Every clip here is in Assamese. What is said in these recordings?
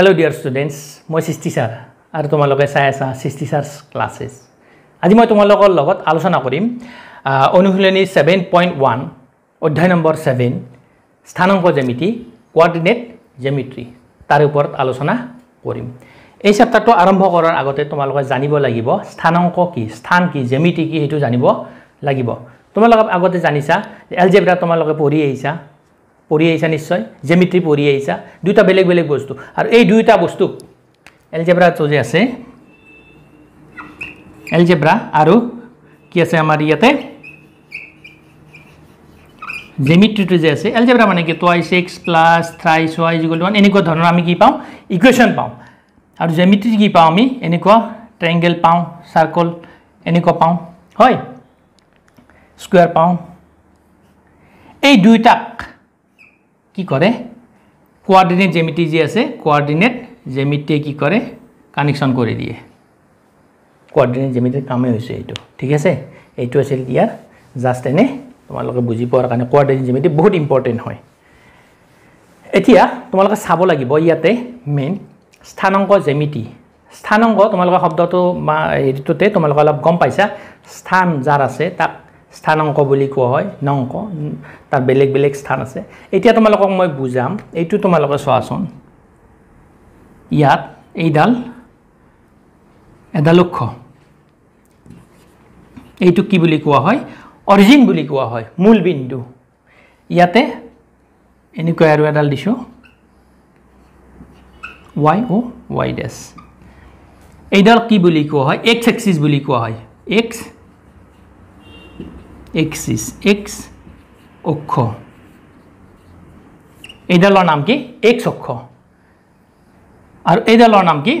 হেল্ল' ডিয়াৰ ষ্টুডেণ্টছ মই সৃষ্টি ছাৰ আৰু তোমালোকে চাই আছা সৃষ্টি ছাৰ ক্লাছেছ আজি মই তোমালোকৰ লগত আলোচনা কৰিম অনুশীলনী ছেভেন পইণ্ট ওৱান অধ্যায় নম্বৰ ছেভেন স্থানাংক জ্যামিতি কোৱাৰ্ডিনেট জ্যামিত্ৰী তাৰ ওপৰত আলোচনা কৰিম এই চেপ্টাৰটো আৰম্ভ কৰাৰ আগতে তোমালোকে জানিব লাগিব স্থানাংক কি স্থান কি জ্যামিতি কি সেইটো জানিব লাগিব তোমালোকে আগতে জানিছা এলজেব্ৰা তোমালোকে পঢ়ি আহিছা পঢ়ি আহিছা নিশ্চয় জেমিত্ৰি পঢ়ি আহিছা দুয়োটা বেলেগ বেলেগ বস্তু আৰু এই দুয়োটা বস্তুক এলজেব্ৰাটো যে আছে এলজেব্ৰা আৰু কি আছে আমাৰ ইয়াতে জেমিট্ৰিটো যে আছে এলজেব্ৰা মানে কি টুৱাই ছিক্স প্লাছ থ্ৰাই ছুৱাই যিগুলো মানে এনেকুৱা ধৰণৰ আমি কি পাওঁ ইকুৱেশ্যন পাওঁ আৰু জেমিট্ৰি কি পাওঁ আমি এনেকুৱা ট্ৰেংগেল পাওঁ চাৰ্কল এনেকুৱা পাওঁ হয় স্কুৱাৰ পাওঁ এই দুয়োটাক কি কৰে কোৱাৰ্ডিনেট জেমিটি যি আছে কোয়াৰ্ডিনেট জেমিটিয়ে কি কৰে কানেকশ্যন কৰি দিয়ে কোৱাৰ্ডিনেট জেমিটিৰ কামেই হৈছে এইটো ঠিক আছে এইটো আছিল ইয়াৰ জাষ্ট এনে তোমালোকে বুজি পোৱাৰ কাৰণে কোৱাৰ্ডিনেট জেমিটি বহুত ইম্পৰ্টেণ্ট হয় এতিয়া তোমালোকে চাব লাগিব ইয়াতে মেইন স্থানাঙ্ক জেমিটি স্থানাংক তোমালোকৰ শব্দটো বা হেৰিটোতে তোমালোকে অলপ গম পাইছা স্থান যাৰ আছে তাক স্থান অংক বুলি কোৱা হয় নংক তাৰ বেলেগ বেলেগ স্থান আছে এতিয়া তোমালোকক মই বুজাম এইটো তোমালোকে চোৱাচোন ইয়াত এইডাল এডাল লক্ষ্য এইটো কি বুলি কোৱা হয় অৰিজিন বুলি কোৱা হয় মূলবিন্দু ইয়াতে এনেকুৱা আৰু এডাল দিছোঁ ৱাই অ' ৱাই ডেছ এইডাল কি বুলি কোৱা হয় এক্স এক্সিছ বুলি কোৱা হয় এক্স এক্সিস এক্স অক্ষ এইডালৰ নাম কি এক্স অক্ষ আৰু এইডালৰ নাম কি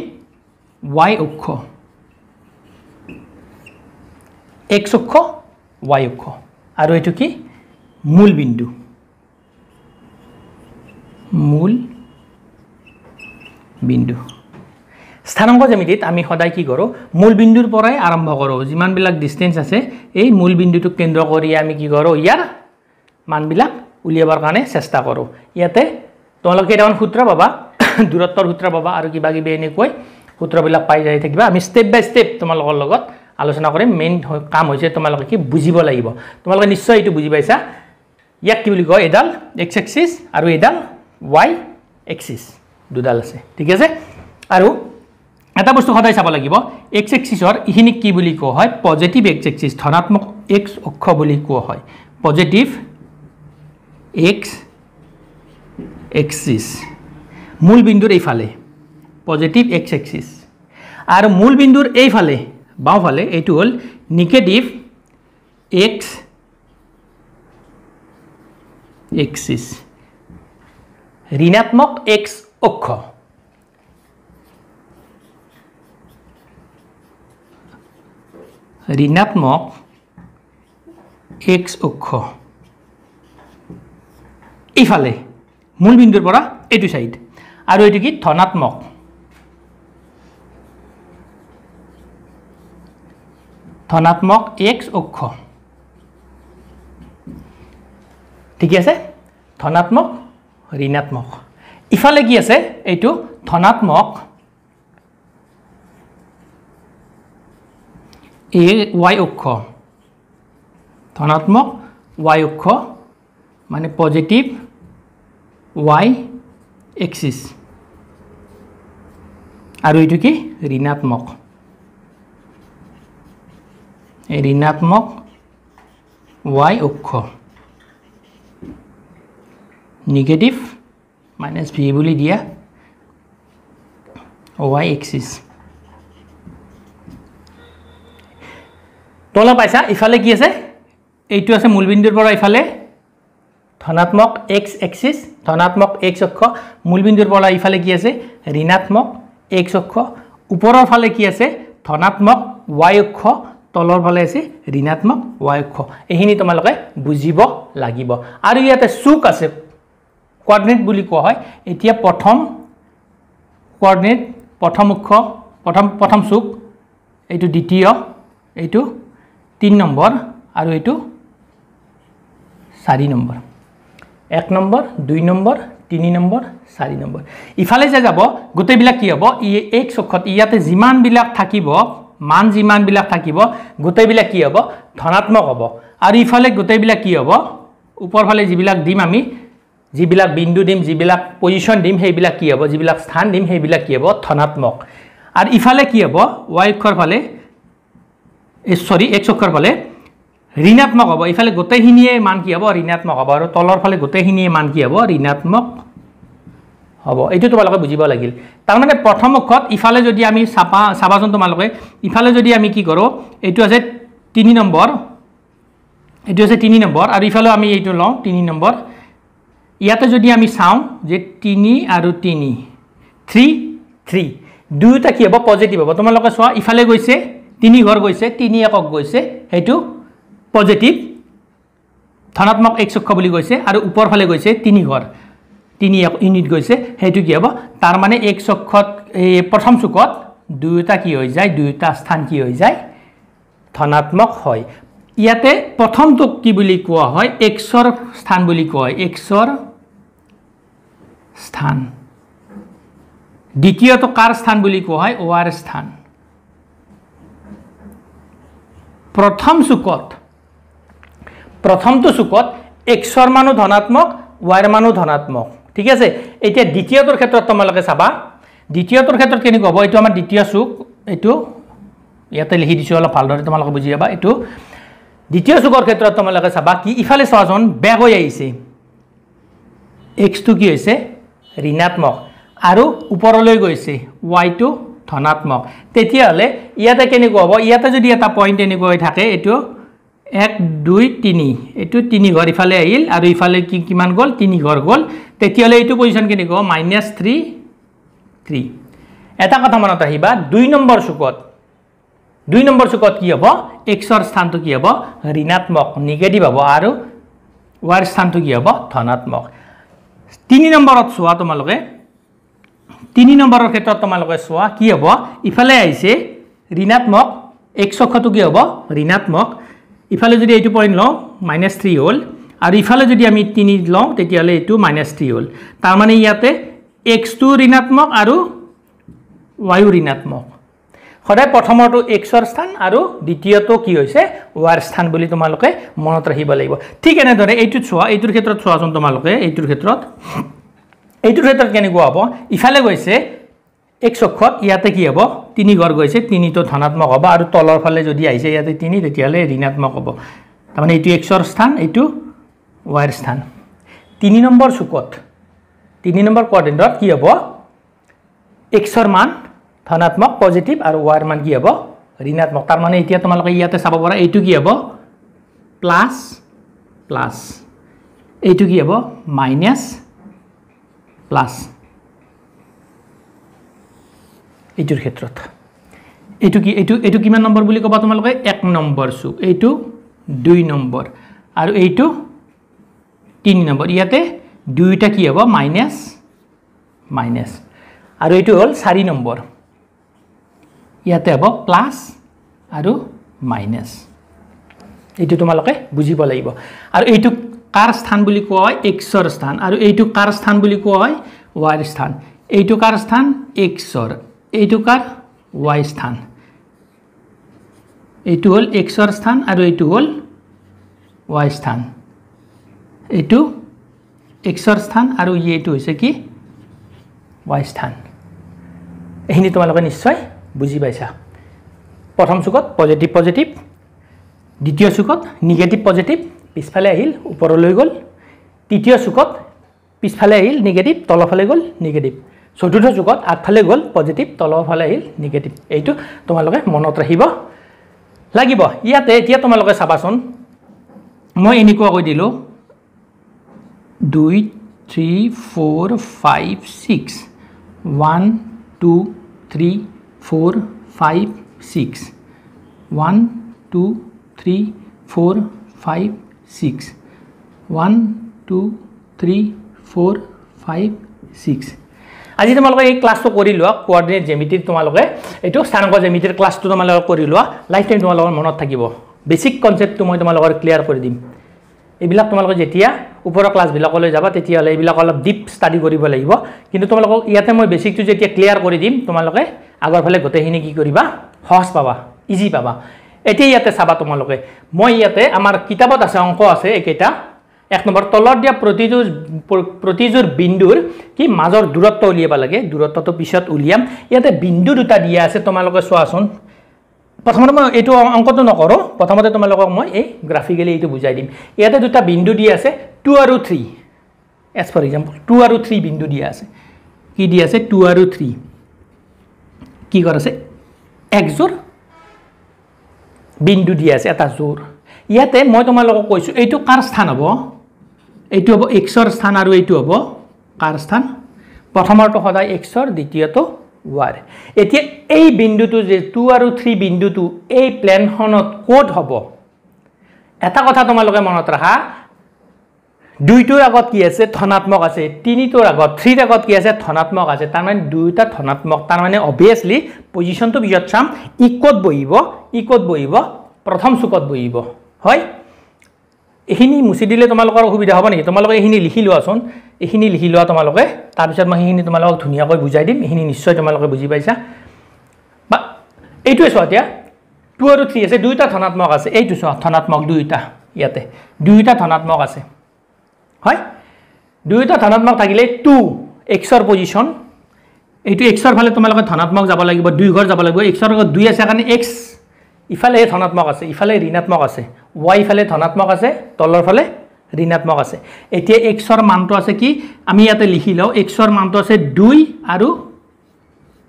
ৱাই অক্ষ এক্স অক্ষ ৱাই অক্ষ আৰু এইটো কি মূলবিন্দু মূল বিন্দু স্থানাংক জ্যামিতিত আমি সদায় কি কৰোঁ মূলবিন্দুৰ পৰাই আৰম্ভ কৰোঁ যিমানবিলাক ডিষ্টেঞ্চ আছে এই মূলবিন্দুটোক কেন্দ্ৰ কৰি আমি কি কৰোঁ ইয়াৰ মানবিলাক উলিয়াবৰ কাৰণে চেষ্টা কৰোঁ ইয়াতে তোমালোকে কেইটামান সূত্ৰ পাবা দূৰত্বৰ সূত্ৰ পাবা আৰু কিবা কিবি এনেকৈ সূত্ৰবিলাক পাই যাই থাকিবা আমি ষ্টেপ বাই ষ্টেপ তোমালোকৰ লগত আলোচনা কৰিম মেইন কাম হৈছে তোমালোকে কি বুজিব লাগিব তোমালোকে নিশ্চয় এইটো বুজি পাইছা ইয়াক কি বুলি কয় এডাল এক্স এক্সিছ আৰু এইডাল ৱাই এক্সিছ দুডাল আছে ঠিক আছে আৰু এটা বস্তু সদায় চাব লাগিব এক্স এক্সিছৰ এইখিনিক কি বুলি কোৱা হয় পজিটিভ এক্স এক্সিছ ধনাত্মক এক্স অক্ষ বুলি কোৱা হয় পজিটিভ এক্স এক্সিছ মূল বিন্দুৰ এইফালে পজিটিভ এক্স এক্সিছ আৰু মূল বিন্দুৰ এইফালে বাওঁফালে এইটো হ'ল নিগেটিভ এক্স এক্সিছ ঋণাত্মক এক্স অক্ষ ঋণাত্মক এক্স অক্ষ এইফালে মূলবিন্দুৰ পৰা এইটো ছাইড আৰু এইটো কি ধনাত্মক ধনাত্মক এক্স অক্ষ ঠিকে আছে ধনাত্মক ঋণাত্মক ইফালে কি আছে এইটো ধনাত্মক এ ওয়াই অক্ষ ধনাত্মক ওয়াই অক্ষ মানে পজিটিভ ওয়াই এক্সিছ আৰু এইটো কি ঋণাত্মক এই ঋণাত্মক ওয়াই অক্ষ নিগেটিভ মাইনাছ ভি বুলি দিয়া ওয়াই এক্সিছ তলা পাইছা ইফালে কি আছে এইটো আছে মূলবিন্দুৰ পৰা ইফালে ধনাত্মক এক্স এক্সিচ ধনাত্মক এক্স অক্ষ মূলবিন্দুৰ পৰা ইফালে কি আছে ঋণাত্মক এক্স অক্ষ ওপৰৰ ফালে কি আছে ধনাত্মক ৱাই অক্ষ তলৰ ফালে আছে ঋণাত্মক ৱাই অক্ষ এইখিনি তোমালোকে বুজিব লাগিব আৰু ইয়াতে চুক আছে কোৱাৰ্ডিনেট বুলি কোৱা হয় এতিয়া প্ৰথম কোৱাৰ্ডিনেট প্ৰথম অক্ষ প্ৰথম প্ৰথম চুক এইটো দ্বিতীয় এইটো তিনি নম্বৰ আৰু এইটো চাৰি নম্বৰ এক নম্বৰ দুই নম্বৰ তিনি নম্বৰ চাৰি নম্বৰ ইফালে যে যাব গোটেইবিলাক কি হ'ব ই এক চখত ইয়াতে যিমানবিলাক থাকিব মান যিমানবিলাক থাকিব গোটেইবিলাক কি হ'ব ধনাত্মক হ'ব আৰু ইফালে গোটেইবিলাক কি হ'ব ওপৰফালে যিবিলাক দিম আমি যিবিলাক বিন্দু দিম যিবিলাক পজিশ্যন দিম সেইবিলাক কি হ'ব যিবিলাক স্থান দিম সেইবিলাক কি হ'ব ধনাত্মক আৰু ইফালে কি হ'ব ৱাইক্ষৰ ফালে এই চৰি এক চক্ৰৰ ফালে ঋণাত্মক হ'ব এইফালে গোটেইখিনিয়ে মান কি হ'ব ঋণাত্মক হ'ব আৰু তলৰ ফালে গোটেইখিনিয়ে মান কি হ'ব ঋণাত্মক হ'ব এইটো তোমালোকে বুজিব লাগিল তাৰমানে প্ৰথম অক্ষত ইফালে যদি আমি চাপা চাবাচোন তোমালোকে ইফালে যদি আমি কি কৰোঁ এইটো আছে তিনি নম্বৰ এইটো আছে তিনি নম্বৰ আৰু ইফালেও আমি এইটো লওঁ তিনি নম্বৰ ইয়াতে যদি আমি চাওঁ যে তিনি আৰু তিনি থ্ৰী থ্ৰী দুয়োটা কি হ'ব পজিটিভ হ'ব তোমালোকে চোৱা ইফালে গৈছে তিনি ঘৰ গৈছে তিনি একক গৈছে সেইটো পজিটিভ ধনাত্মক একচক্ষ বুলি কৈছে আৰু ওপৰফালে গৈছে তিনি ঘৰ তিনি এক ইউনিট গৈছে সেইটো কি হ'ব তাৰমানে এক চক্ষত এই প্ৰথম চুকত দুয়োটা কি হৈ যায় দুয়োটা স্থান কি হৈ যায় ধনাত্মক হয় ইয়াতে প্ৰথমটোক কি বুলি কোৱা হয় এক্সৰ স্থান বুলি কোৱা হয় এক্সৰ স্থান দ্বিতীয়টো কাৰ স্থান বুলি কোৱা হয় ৱাৰ স্থান প্ৰথম চুকত প্ৰথমটো চুকত এক্সৰ মানো ধনাত্মক ৱাইৰ মানো ধনাত্মক ঠিক আছে এতিয়া দ্বিতীয়টোৰ ক্ষেত্ৰত তোমালোকে চাবা দ্বিতীয়টোৰ ক্ষেত্ৰত কেনেকুৱা হ'ব এইটো আমাৰ দ্বিতীয় চুক এইটো ইয়াতে লিখি দিছোঁ অলপ ভালদৰে তোমালোকে বুজি যাবা এইটো দ্বিতীয় চুকৰ ক্ষেত্ৰত তোমালোকে চাবা কি ইফালে চোৱাজন বেগ হৈ আহিছে এক্সটো কি হৈছে ঋণাত্মক আৰু ওপৰলৈ গৈছে ৱাইটো ধনাত্মক তেতিয়াহ'লে ইয়াতে কেনেকুৱা হ'ব ইয়াতে যদি এটা পইণ্ট এনেকুৱা হৈ থাকে এইটো এক দুই তিনি এইটো তিনি ঘৰ ইফালে আহিল আৰু ইফালে কি কিমান গ'ল তিনি ঘৰ গ'ল তেতিয়াহ'লে এইটো পজিশ্যন কেনেকুৱা হ'ব মাইনাছ থ্ৰী থ্ৰী এটা কথা মনত আহিবা দুই নম্বৰ চুকত দুই নম্বৰ চুকত কি হ'ব এক্সৰ স্থানটো কি হ'ব ঋণাত্মক নিগেটিভ হ'ব আৰু ৱাৰ স্থানটো কি হ'ব ধনাত্মক তিনি নম্বৰত চোৱা তোমালোকে তিনি নম্বৰৰ ক্ষেত্ৰত তোমালোকে চোৱা কি হ'ব ইফালে আহিছে ঋণাত্মক এক অক্ষটো কি হ'ব ঋণাত্মক ইফালে যদি এইটো পইণ্ট লওঁ মাইনাছ থ্ৰী হ'ল আৰু ইফালে যদি আমি তিনি লওঁ তেতিয়াহ'লে এইটো মাইনাছ থ্ৰী হ'ল তাৰমানে ইয়াতে এক্সটো ঋণাত্মক আৰু ৱাইও ঋণাত্মক সদায় প্ৰথমৰটো এক্সৰ স্থান আৰু দ্বিতীয়টো কি হৈছে ৱাইৰ স্থান বুলি তোমালোকে মনত ৰাখিব লাগিব ঠিক এনেদৰে এইটোত চোৱা এইটোৰ ক্ষেত্ৰত চোৱাচোন তোমালোকে এইটোৰ ক্ষেত্ৰত এইটোৰ ক্ষেত্ৰত কেনেকুৱা হ'ব ইফালে গৈছে এক চক্ষত ইয়াতে কি হ'ব তিনি গড় গৈছে তিনিটো ধনাত্মক হ'ব আৰু তলৰ ফালে যদি আহিছে ইয়াতে তিনি তেতিয়াহ'লে ঋণাত্মক হ'ব তাৰমানে এইটো এক্সৰ স্থান এইটো ৱাইৰ স্থান তিনি নম্বৰ চুকত তিনি নম্বৰ কোৱাৰ্ডেণ্টত কি হ'ব এক্সৰ মান ধনাত্মক পজিটিভ আৰু ৱাইৰ মান কি হ'ব ঋণাত্মক তাৰমানে এতিয়া তোমালোকে ইয়াতে চাব পাৰা এইটো কি হ'ব প্লাছ প্লাছ এইটো কি হ'ব মাইনাছ প্লাছ এইটোৰ ক্ষেত্ৰত এইটো কি এইটো এইটো কিমান নম্বৰ বুলি ক'বা তোমালোকে এক নম্বৰ চুক এইটো দুই নম্বৰ আৰু এইটো তিনি নম্বৰ ইয়াতে দুয়োটা কি হ'ব মাইনাছ মাইনাছ আৰু এইটো হ'ল চাৰি নম্বৰ ইয়াতে হ'ব প্লাছ আৰু মাইনাছ এইটো তোমালোকে বুজিব লাগিব আৰু এইটো কাৰ স্থান বুলি কোৱা হয় এক্সৰ স্থান আৰু এইটো কাৰ স্থান বুলি কোৱা হয় ৱাইৰ স্থান এইটো কাৰ স্থান এক্সৰ এইটো কাৰ ৱাই স্থান এইটো হ'ল এক্সৰ স্থান আৰু এইটো হ'ল ৱাই স্থান এইটো এক্সৰ স্থান আৰু ই এইটো হৈছে কি ৱাই স্থান এইখিনি তোমালোকে নিশ্চয় বুজি পাইছা প্ৰথম চুকত পজিটিভ পজিটিভ দ্বিতীয় চুকত নিগেটিভ পজিটিভ পিছফালে আহিল ওপৰলৈ গ'ল তৃতীয় চুকত পিছফালে আহিল নিগেটিভ তলফালে গ'ল নিগেটিভ চতুৰ্থ যুগত আগফালে গ'ল পজিটিভ তলৰ ফালে আহিল নিগেটিভ এইটো তোমালোকে মনত ৰাখিব লাগিব ইয়াতে এতিয়া তোমালোকে চাবাচোন মই এনেকুৱা কৈ দিলোঁ দুই three four five six one two three four five six one two three four five six one two three four five six আজি তোমালোকে এই ক্লাছটো কৰি লোৱা কোৱাৰ্ডিনেট জেমিটিৰ তোমালোকে এইটো স্থানাংক জেমিটিৰ ক্লাছটো তোমালোকে কৰি লোৱা লাইফ টাইম তোমালোকৰ মনত থাকিব বেচিক কনচেপ্টটো মই তোমালোকৰ ক্লিয়াৰ কৰি দিম এইবিলাক তোমালোকে যেতিয়া ওপৰৰ ক্লাছবিলাকলৈ যাবা তেতিয়াহ'লে এইবিলাক অলপ ডিপ ষ্টাডি কৰিব লাগিব কিন্তু তোমালোকক ইয়াতে মই বেচিকটো যেতিয়া ক্লিয়াৰ কৰি দিম তোমালোকে আগৰ ফালে গোটেইখিনি কি কৰিবা সহজ পাবা ইজি পাবা এতিয়া ইয়াতে চাবা তোমালোকে মই ইয়াতে আমাৰ কিতাপত আছে অংক আছে এইকেইটা এক নম্বৰ তলত দিয়া প্ৰতিযোৰ প্ৰতিযোৰ বিন্দুৰ কি মাজৰ দূৰত্ব উলিয়াব লাগে দূৰত্বটো পিছত উলিয়াম ইয়াতে বিন্দু দুটা দিয়া আছে তোমালোকে চোৱাচোন প্ৰথমতে মই এইটো অংকটো নকৰোঁ প্ৰথমতে তোমালোকক মই এই গ্ৰাফিকেলি এইটো বুজাই দিম ইয়াতে দুটা বিন্দু দিয়া আছে টু আৰু three as for example two আৰু থ্ৰী বিন্দু দিয়া আছে কি দিয়া আছে টু আৰু থ্ৰী কি কৰিছে একযোৰ বিন্দু দিয়া আছে এটা যোৰ ইয়াতে মই তোমালোকক কৈছোঁ এইটো কাৰ স্থান হ'ব এইটো হ'ব এক্সৰ স্থান আৰু এইটো হ'ব কাৰ স্থান প্ৰথমৰটো সদায় এক্সৰ দ্বিতীয়টো ৱাৰ এতিয়া এই বিন্দুটো যে টু আৰু থ্ৰী বিন্দুটো এই প্লেনখনত ক'ত হ'ব এটা কথা তোমালোকে মনত ৰাখা দুইটোৰ আগত কি আছে ধনাত্মক আছে তিনিটোৰ আগত থ্ৰীৰ আগত কি আছে ধনাত্মক আছে তাৰমানে দুয়োটা ধনাত্মক তাৰমানে অভিয়াছলি পজিশ্যনটো পিছত চাম ই e ক'ত বহিব ই e ক'ত বহিব প্ৰথম চুকত বহিব হয় এইখিনি মুচি দিলে তোমালোকৰ অসুবিধা হ'ব নেকি তোমালোকে এইখিনি লিখি লোৱাচোন এইখিনি লিখি লোৱা তোমালোকে তাৰপিছত মই সেইখিনি তোমালোকক ধুনীয়াকৈ বুজাই দিম এইখিনি নিশ্চয় তোমালোকে বুজি পাইছা বা এইটোৱে চোৱা এতিয়া টু আৰু থ্ৰী আছে দুয়োটা ধনাত্মক আছে এইটো চোৱা ধনাত্মক দুয়োটা ইয়াতে দুয়োটা ধনাত্মক আছে হয় দুয়োটা ধনাত্মক থাকিলে টু এক্সৰ পজিশ্যন এইটো এক্সৰ ফালে তোমালোকে ধনাত্মক যাব লাগিব দুই ঘৰ যাব লাগিব এক্সৰ লগত দুই আছে কাৰণে এক্স ইফালে ধনাত্মক আছে ইফালে ঋণাত্মক আছে ৱাই ফালে ধনাত্মক আছে তলৰ ফালে ঋণাত্মক আছে এতিয়া এক্সৰ মানটো আছে কি আমি ইয়াতে লিখি লওঁ এক্সৰ মানটো আছে দুই আৰু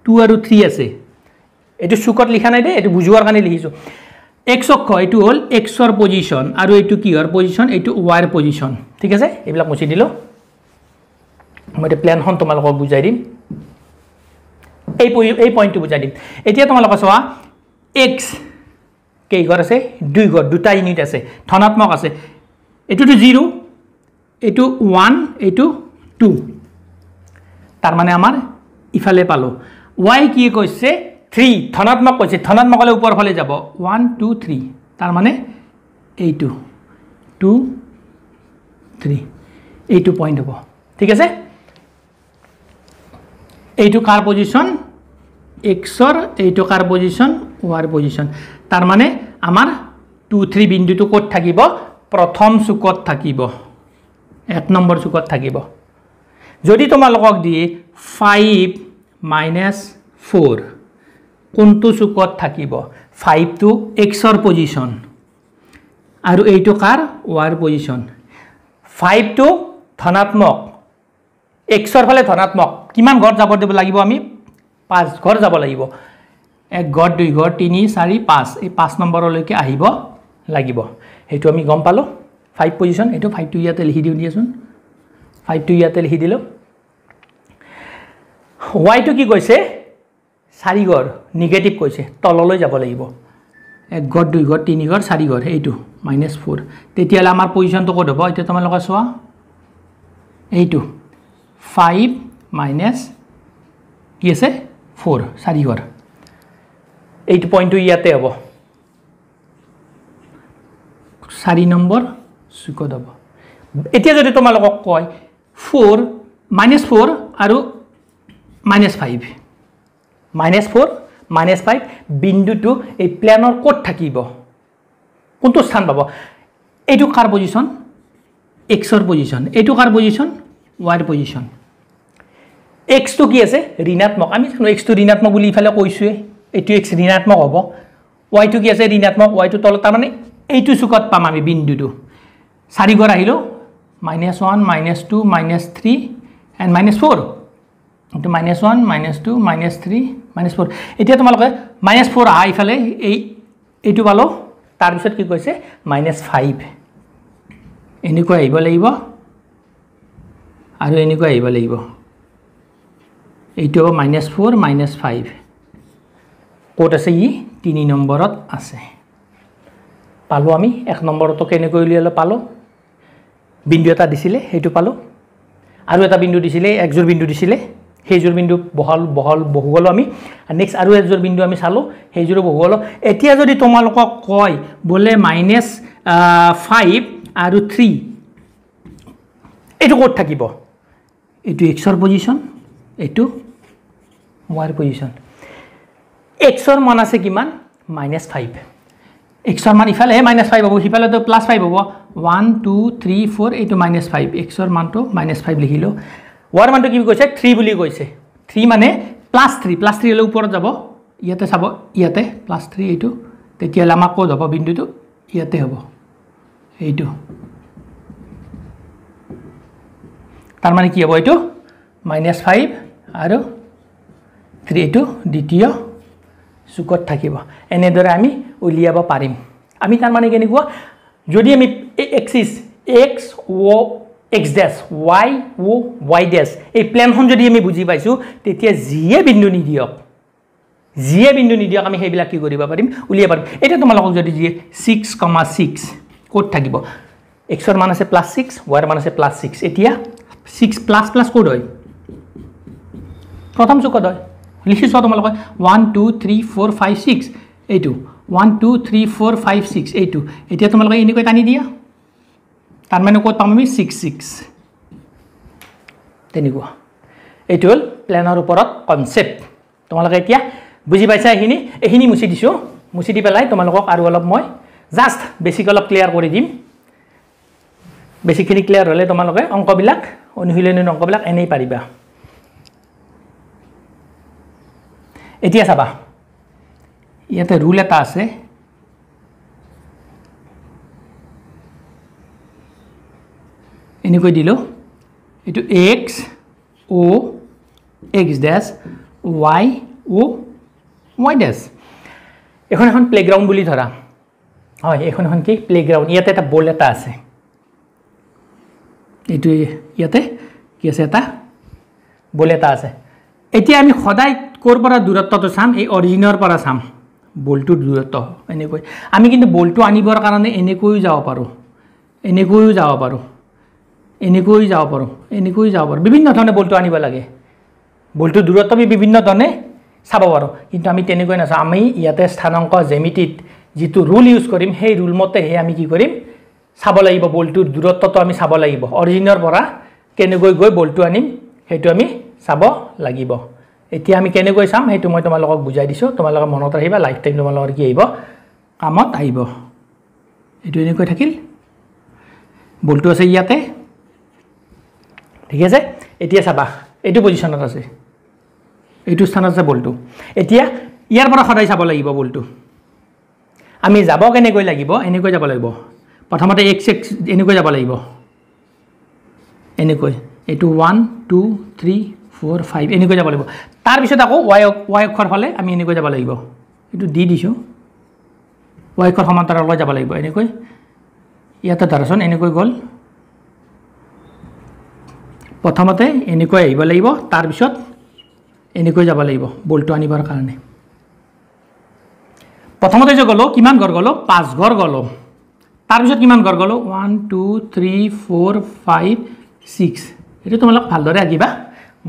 টু আৰু থ্ৰী আছে এইটো চুকত লিখা নাই দেই এইটো বুজোৱাৰ কাৰণে লিখিছোঁ এক্সক কয় এইটো হ'ল এক্সৰ পজিশ্যন আৰু এইটো কিহৰ পজিশ্যন এইটো ৱাইৰ পজিশ্যন ঠিক আছে এইবিলাক মুচি দিলোঁ মই এতিয়া প্লেনখন তোমালোকক বুজাই দিম এই এই পইণ্টটো বুজাই দিম এতিয়া তোমালোকে চোৱা এক্স কেইঘৰ আছে দুই ঘৰ দুটা ইউনিট আছে ধনাত্মক আছে এইটোতো জিৰ' এইটো ওৱান এইটো টু তাৰমানে আমাৰ ইফালে পালোঁ ৱাই কি কৈছে থ্ৰী ধনাত্মক কৈছে ধনাত্মক হ'লে ওপৰৰ ফালে যাব ওৱান টু থ্ৰী তাৰমানে এইটো টু থ্ৰী এইটো পইণ্ট হ'ব ঠিক আছে এইটো কাৰ পজিশ্যন এক্সৰ এইটো কাৰ পজিশ্যন ৱাৰ পজিশ্যন তার মানে আমার টু থ্রি বিন্দুটো কত থাকিব প্রথম চুকত থাকিব এক নম্বর চুকত থাকিব যদি তোমালোকক দিয়ে ফাইভ মাইনাস ফোর কোনটো চুকত থাকিব ফাইভটো এক্সৰ পজিশ্যন আৰু এইটো কাৰ ৱাৰ পজিশ্যন ফাইভটো ধনাত্মক এক্সৰ ফালে ধনাত্মক কিমান ঘৰ যাব দিব লাগিব আমি পাঁচ ঘৰ যাব লাগিব এক ঘৰ দুই ঘৰ তিনি চাৰি পাঁচ এই পাঁচ নম্বৰলৈকে আহিব লাগিব সেইটো আমি গম পালোঁ ফাইভ পজিশ্যন এইটো ফাইভটো ইয়াতে লিখি দিওঁ দিয়াচোন ফাইভটো ইয়াতে লিখি দিলোঁ ৱাইটো কি কৈছে চাৰি ঘৰ নিগেটিভ কৈছে তললৈ যাব লাগিব এক ঘৰ দুই ঘৰ তিনি ঘৰ চাৰি ঘৰ এইটো মাইনাছ ফ'ৰ তেতিয়াহ'লে আমাৰ পজিশ্যনটো ক'ত হ'ব এতিয়া তোমালোকে চোৱা এইটো ফাইভ মাইনাছ কি আছে ফ'ৰ চাৰি ঘৰ এইট পইণ্টটো ইয়াতে হ'ব চাৰি নম্বৰ চুকত হ'ব এতিয়া যদি তোমালোকক কয় ফ'ৰ মাইনাছ ফ'ৰ আৰু minus five minus four minus five বিন্দুটো এই প্লেনৰ ক'ত থাকিব কোনটো স্থান পাব এইটো কাৰ পজিশ্যন এক্সৰ পজিশ্যন এইটো কাৰ পজিশ্যন ৱাইৰ পজিশ্যন এক্সটো কি আছে ঋণাত্মক আমি এক্সটো ঋণাত্মক বুলি ইফালে কৈছোঁৱেই এইটো এক্স ঋণাত্মক হ'ব ৱাইটো কি আছে ঋণাত্মক ৱাইটো তলত তাৰমানে এইটো চুকত পাম আমি বিন্দুটো চাৰিঘৰ আহিলোঁ minus one minus two minus three and minus four এইটো minus one minus two minus three minus four এতিয়া তোমালোকে মাইনাছ ফ'ৰ আহা ইফালে এই এইটো পালোঁ তাৰপিছত কি কৈছে মাইনাছ ফাইভ এনেকৈ আহিব লাগিব আৰু এনেকুৱা আহিব লাগিব এইটো হ'ব মাইনাছ ফ'ৰ মাইনাছ ফাইভ ক'ত আছে ই তিনি নম্বৰত আছে পালোঁ আমি এক নম্বৰতো কেনেকৈ উলিয়ালোঁ পালোঁ বিন্দু এটা দিছিলে সেইটো পালোঁ আৰু এটা বিন্দু দিছিলে একযোৰ বিন্দু দিছিলে সেইযোৰ বিন্দু বহল বহল বহুৱালোঁ আমি নেক্সট আৰু এযোৰ বিন্দু আমি চালোঁ সেইযোৰো বহুৱালোঁ এতিয়া যদি তোমালোকক কয় বোলে মাইনাছ ফাইভ আৰু থ্ৰী এইটো ক'ত থাকিব এইটো এক্সৰ পজিশ্যন এইটো ৱাইৰ পজিশ্যন এক্সৰ মান আছে কিমান মাইনাছ ফাইভ এক্সৰ মান ইফালেহে মাইনাছ ফাইভ হ'ব সিফালেতো প্লাছ ফাইভ হ'ব ওৱান টু থ্ৰী ফ'ৰ এইটো মাইনাছ ফাইভ এক্সৰ মানটো মাইনাছ ফাইভ লিখিলোঁ ৱাৰ মানটো কি কৈছে থ্ৰী বুলি কৈছে থ্ৰী মানে প্লাছ থ্ৰী প্লাছ থ্ৰী হ'লে ওপৰত যাব ইয়াতে চাব ইয়াতে প্লাছ থ্ৰী এইটো তেতিয়াহ'লে আমাক ক'ত হ'ব বিন্দুটো ইয়াতে হ'ব এইটো তাৰমানে কি হ'ব এইটো মাইনাছ ফাইভ আৰু থ্ৰী এইটো দ্বিতীয় চুকত থাকিব এনেদৰে আমি উলিয়াব পাৰিম আমি তাৰমানে কেনেকুৱা যদি আমি axis x O x dash y O y dash এই প্লেনখন যদি আমি বুজি পাইছোঁ তেতিয়া যিয়ে বিন্দু নিদিয়ক যিয়ে বিন্দু নিদিয়ক আমি সেইবিলাক কি কৰিব পাৰিম উলিয়াব পাৰিম এতিয়া তোমালোকক যদি দিয়ে ছিক্স কমা ছিক্স ক'ত থাকিব এক্সৰ মান আছে প্লাছ ছিক্স ৱাইৰ মান আছে প্লাছ ছিক্স এতিয়া ছিক্স প্লাছ প্লাছ ক'ত হয় প্ৰথম চুকত হয় লিখি চোৱা তোমালোকে one two three four five six এইটো one two three four five six এইটো এতিয়া তোমালোকে এনেকৈ টানি দিয়া তাৰমানে ক'ত পাম আমি ছিক্স ছিক্স তেনেকুৱা এইটো হ'ল প্লেনৰ ওপৰত কনচেপ্ট তোমালোকে এতিয়া বুজি পাইছা এইখিনি এইখিনি মুচি দিছোঁ মুচি দি পেলাই তোমালোকক আৰু অলপ মই জাষ্ট বেছিকৈ অলপ ক্লিয়াৰ কৰি দিম বেছিখিনি ক্লিয়াৰ হ'লে তোমালোকে অংকবিলাক অনুশীলনী অংকবিলাক এনেই পাৰিবা এতিয়া চাবা ইয়াতে ৰুল এটা আছে এনেকৈ দিলোঁ এইটো x O' x dash y O' y dash এইখন এখন প্লে'গ্ৰাউণ্ড বুলি ধৰা হয় এইখন এখন কি প্লে'গ্ৰাউণ্ড ইয়াতে এটা বল এটা আছে এইটো ইয়াতে কি আছে এটা বল এটা আছে এতিয়া আমি সদায় ক'ৰ পৰা দূৰত্বটো চাম এই অৰিজিনৰ পৰা চাম বলটো দূৰত্ব এনেকৈ আমি কিন্তু বলটো আনিবৰ কাৰণে এনেকৈও যাব পাৰোঁ এনেকৈও যাব পাৰোঁ এনেকৈও যাব পাৰোঁ এনেকৈও যাব পাৰোঁ বিভিন্ন ধৰণে বলটো আনিব লাগে বলটো দূৰত্ব আমি বিভিন্ন ধৰণে চাব পাৰোঁ কিন্তু আমি তেনেকৈ নাচাওঁ আমি ইয়াতে স্থানাংক জেমিটিত যিটো ৰুল ইউজ কৰিম সেই ৰুল মতেহে আমি কি কৰিম চাব লাগিব বলটোৰ দূৰত্বটো আমি চাব লাগিব অৰিজিনৰ পৰা কেনেকৈ গৈ বলটো আনিম সেইটো আমি চাব লাগিব এতিয়া আমি কেনেকৈ চাম সেইটো মই তোমালোকক বুজাই দিছোঁ তোমালোকে মনত ৰাখিবা লাইফ টাইম তোমালোকৰ কি আহিব কামত আহিব এইটো এনেকৈ থাকিল বলটো আছে ইয়াতে ঠিক আছে এতিয়া চাবা এইটো পজিশ্যনত আছে এইটো স্থানত আছে বলটো এতিয়া ইয়াৰ পৰা সদায় চাব লাগিব বলটো আমি যাব কেনেকৈ লাগিব এনেকৈ যাব লাগিব প্ৰথমতে এক্স এক্স এনেকৈ যাব লাগিব এনেকৈ এইটো one two three four five এনেকৈ যাব লাগিব তাৰপিছত আকৌ ৱাই ৱাই অক্ষৰ ফালে আমি এনেকৈ যাব লাগিব এইটো দি দিছোঁ ৱাই অক্ষৰ সমান্তৰালৈ যাব লাগিব এনেকৈ ইয়াতে ধৰাচোন এনেকৈ গ'ল প্ৰথমতে এনেকৈ আহিব লাগিব তাৰপিছত এনেকৈ যাব লাগিব বলটো আনিবৰ কাৰণে প্ৰথমতে যে গ'লোঁ কিমান ঘৰ গ'লোঁ পাঁচ ঘৰ গ'লোঁ তাৰপিছত কিমান ঘৰ গ'লোঁ one two three four five six এইটো তোমালোক ভালদৰে আঁকিবা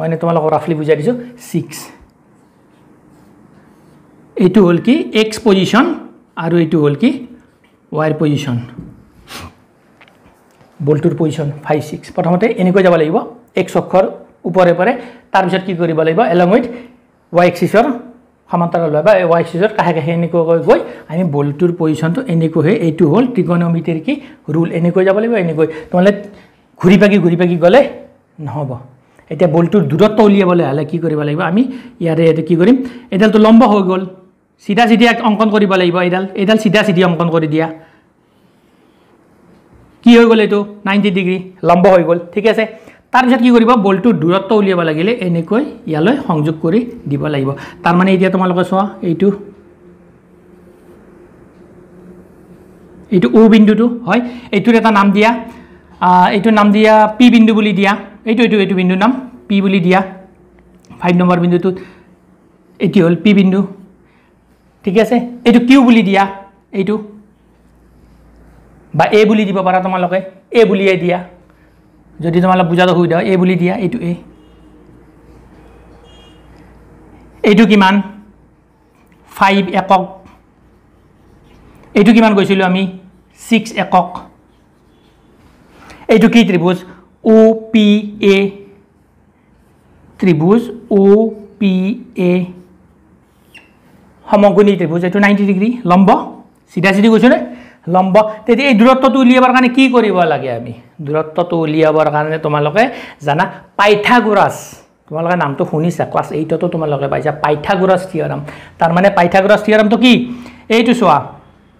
মানে তোমালোকক ৰাফলি বুজাই দিছোঁ ছিক্স এইটো হ'ল কি এক্স পজিশ্যন আৰু এইটো হ'ল কি ৱাইৰ পজিশ্যন বল্টুৰ পজিশ্যন ফাইভ ছিক্স প্ৰথমতে এনেকৈ যাব লাগিব এক্স অক্ষৰ ওপৰে পৰে তাৰপিছত কি কৰিব লাগিব এলং উইথ ৱাই এক্সিছৰ সমান্তৰাল বা ৱাই এক্সিছৰ কাষে কাষে এনেকুৱাকৈ গৈ আমি বল্টুৰ পজিশ্যনটো এনেকৈ হৈ এইটো হ'ল ত্ৰিগণমিতিৰ কি ৰুল এনেকৈ যাব লাগিব এনেকৈ তোমালোকে ঘূৰি পাকি ঘূৰি পাকি গ'লে নহ'ব এতিয়া বলটোৰ দূৰত্ব উলিয়াবলৈ হ'লে কি কৰিব লাগিব আমি ইয়াৰে এইটো কি কৰিম এইডালটো লম্ব হৈ গ'ল চিধা চিধা অংকন কৰিব লাগিব এইডাল এইডাল চিধা চিধি অংকন কৰি দিয়া কি হৈ গ'ল এইটো নাইণ্টি ডিগ্ৰী লম্ব হৈ গ'ল ঠিক আছে তাৰপিছত কি কৰিব বলটোৰ দূৰত্ব উলিয়াব লাগিলে এনেকৈ ইয়ালৈ সংযোগ কৰি দিব লাগিব তাৰমানে এতিয়া তোমালোকে চোৱা এইটো এইটো ও বিন্দুটো হয় এইটোৰ এটা নাম দিয়া এইটোৰ নাম দিয়া পি বিন্দু বুলি দিয়া এইটো এইটো এইটো বিন্দুৰ নাম পি বুলি দিয়া ফাইভ নম্বৰ বিন্দুটোত এইটো হ'ল পি বিন্দু ঠিক আছে এইটো কিউ বুলি দিয়া এইটো বা এ বুলি দিব পাৰা তোমালোকে এ বুলিয়ে দিয়া যদি তোমালোক বুজাত অসুবিধা হয় এ বুলি দিয়া এইটো এ এইটো কিমান ফাইভ একক এইটো কিমান গৈছিলোঁ আমি ছিক্স একক এইটো কি ত্ৰিভুজ ओ पी ए त्रिभुज ओ पी ए সমগুণী ত্ৰিভুজ এইটো নাইণ্টি ডিগ্ৰী লম্ব চিধা চিধি কৈছোঁ নে লম্ব তেতিয়া এই দূৰত্বটো উলিয়াবৰ কাৰণে কি কৰিব লাগে আমি দূৰত্বটো উলিয়াবৰ কাৰণে তোমালোকে জানা পাইথাগোৰাছ তোমালোকে নামটো শুনিছা ক্লাছ এইটতো তোমালোকে পাইছা পাইথাগোৰাছ থিয়ৰাম তাৰমানে পাইথাগোৰাছ থিয়ৰামটো কি এইটো চোৱা